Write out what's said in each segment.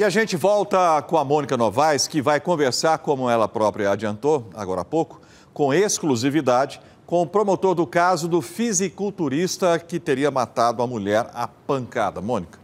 E a gente volta com a Mônica Novaes, que vai conversar, como ela própria adiantou agora há pouco, com exclusividade com o promotor do caso do fisiculturista que teria matado a mulher à pancada. Mônica.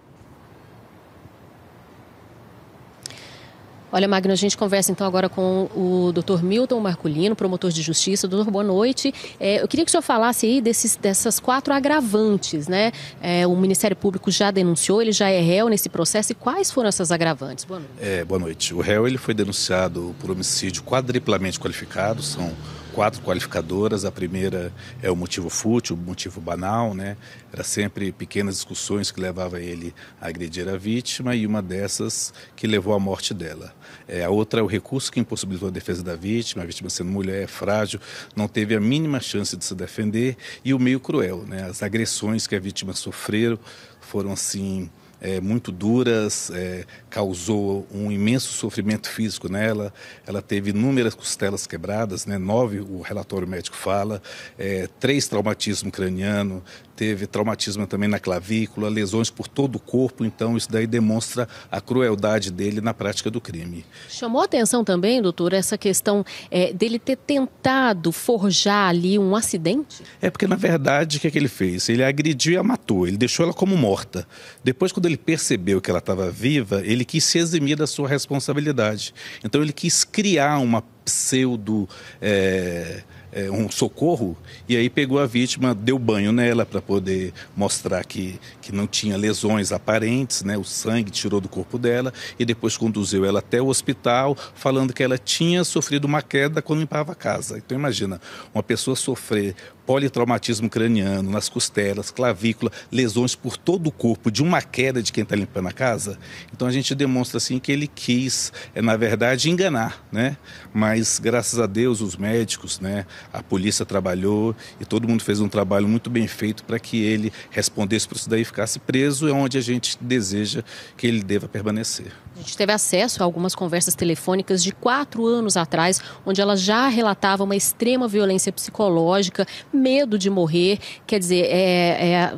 Olha, Magno, a gente conversa então agora com o doutor Milton Marculino, promotor de justiça. Doutor, boa noite. É, eu queria que o senhor falasse aí desses, dessas quatro agravantes, né? É, o Ministério Público já denunciou, ele já é réu nesse processo. E quais foram essas agravantes? Boa noite. É, boa noite. O réu ele foi denunciado por homicídio quadriplamente qualificado, são quatro qualificadoras. A primeira é o motivo fútil, o motivo banal, né? Era sempre pequenas discussões que levava ele a agredir a vítima e uma dessas que levou à morte dela. É, a outra é o recurso que impossibilitou a defesa da vítima, a vítima sendo mulher, é frágil, não teve a mínima chance de se defender e o meio cruel, né? As agressões que a vítima sofreu foram assim é, muito duras, é, causou um imenso sofrimento físico nela. Ela teve inúmeras costelas quebradas, né, nove, o relatório médico fala, é, três traumatismos craniano, teve traumatismo também na clavícula, lesões por todo o corpo. Então, isso daí demonstra a crueldade dele na prática do crime. Chamou atenção também, doutor, essa questão é, dele ter tentado forjar ali um acidente? É porque, na verdade, o que, é que ele fez? Ele agrediu e a matou, ele deixou ela como morta. Depois, quando quando ele percebeu que ela estava viva, ele quis se eximir da sua responsabilidade. Então ele quis criar uma pseudo. É, é, um socorro, e aí pegou a vítima, deu banho nela para poder mostrar que, que não tinha lesões aparentes, né? o sangue tirou do corpo dela, e depois conduziu ela até o hospital, falando que ela tinha sofrido uma queda quando limpava a casa. Então imagina, uma pessoa sofrer politraumatismo craniano, nas costelas, clavícula, lesões por todo o corpo de uma queda de quem está limpando a casa. Então a gente demonstra assim que ele quis, é, na verdade, enganar, né? Mas graças a Deus os médicos, né, a polícia trabalhou e todo mundo fez um trabalho muito bem feito para que ele respondesse para isso daí e ficasse preso, é onde a gente deseja que ele deva permanecer. A gente teve acesso a algumas conversas telefônicas de quatro anos atrás, onde ela já relatava uma extrema violência psicológica, medo de morrer. Quer dizer, é, é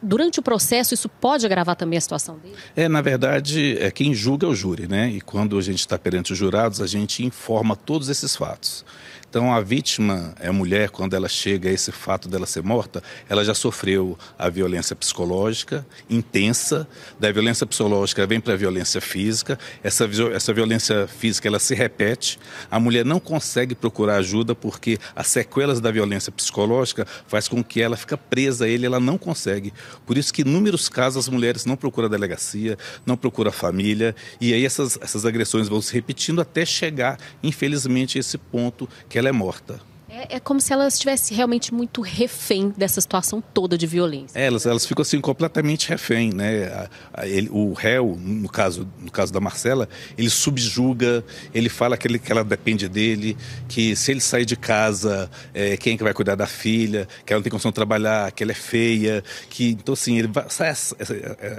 durante o processo isso pode agravar também a situação dele? É, na verdade, é quem julga é o júri, né? E quando a gente está perante os jurados, a gente informa todos esses fatos. Então, a vítima é a mulher, quando ela chega a esse fato dela ser morta, ela já sofreu a violência psicológica intensa. Da violência psicológica vem para a violência física. Essa, essa violência física ela se repete. A mulher não consegue procurar ajuda porque as sequelas da violência psicológica faz com que ela fica presa a ele, ela não consegue. Por isso que, em inúmeros casos, as mulheres não procuram a delegacia, não procuram a família. E aí essas, essas agressões vão se repetindo até chegar, infelizmente, a esse ponto que ela é morta. É, é, como se elas estivesse realmente muito refém dessa situação toda de violência. É, elas, elas ficam assim completamente refém, né? A, a, ele, o réu, no caso, no caso da Marcela, ele subjuga, ele fala que, ele, que ela depende dele, que se ele sair de casa, é, quem é que vai cuidar da filha, que ela não tem condição de trabalhar, que ela é feia, que então assim ele vai, essa,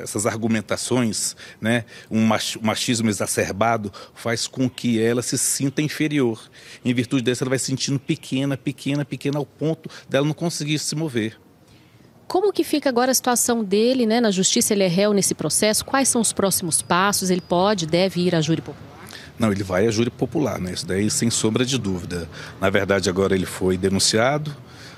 essas argumentações, né? Um machismo exacerbado faz com que ela se sinta inferior. Em virtude dessa, ela vai se sentindo pequena pequena, pequena, pequena, ao ponto dela não conseguir se mover. Como que fica agora a situação dele, né? Na justiça ele é réu nesse processo. Quais são os próximos passos? Ele pode, deve ir à júri popular? Não, ele vai à júri popular, né? Isso daí sem sombra de dúvida. Na verdade, agora ele foi denunciado,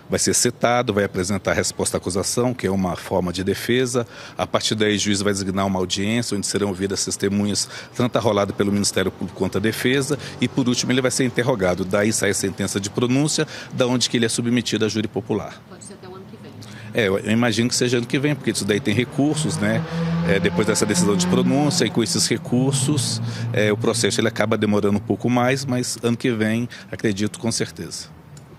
vai ser citado, vai apresentar a resposta à acusação, que é uma forma de defesa. A partir daí, o juiz vai designar uma audiência onde serão ouvidas testemunhas, tanto arrolado pelo Ministério Público quanto a defesa. E, por último, ele vai ser interrogado. Daí sai a sentença de pronúncia, da onde que ele é submetido à júri popular. Pode ser até o ano que vem. É, eu imagino que seja ano que vem, porque isso daí tem recursos, né? É, depois dessa decisão de pronúncia e com esses recursos, é, o processo ele acaba demorando um pouco mais, mas ano que vem, acredito com certeza.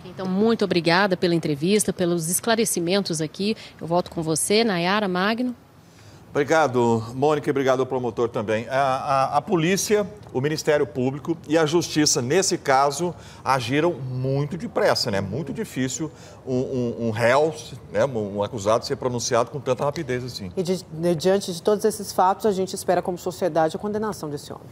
Então, muito obrigada pela entrevista, pelos esclarecimentos aqui. Eu volto com você, Nayara Magno. Obrigado, Mônica, e obrigado ao promotor também. A, a, a, polícia, o Ministério Público e a Justiça, nesse caso, agiram muito depressa, né? Muito difícil um, um, um réu, né? um acusado, ser pronunciado com tanta rapidez assim. E de, de, diante de todos esses fatos, a gente espera, como sociedade, a condenação desse homem.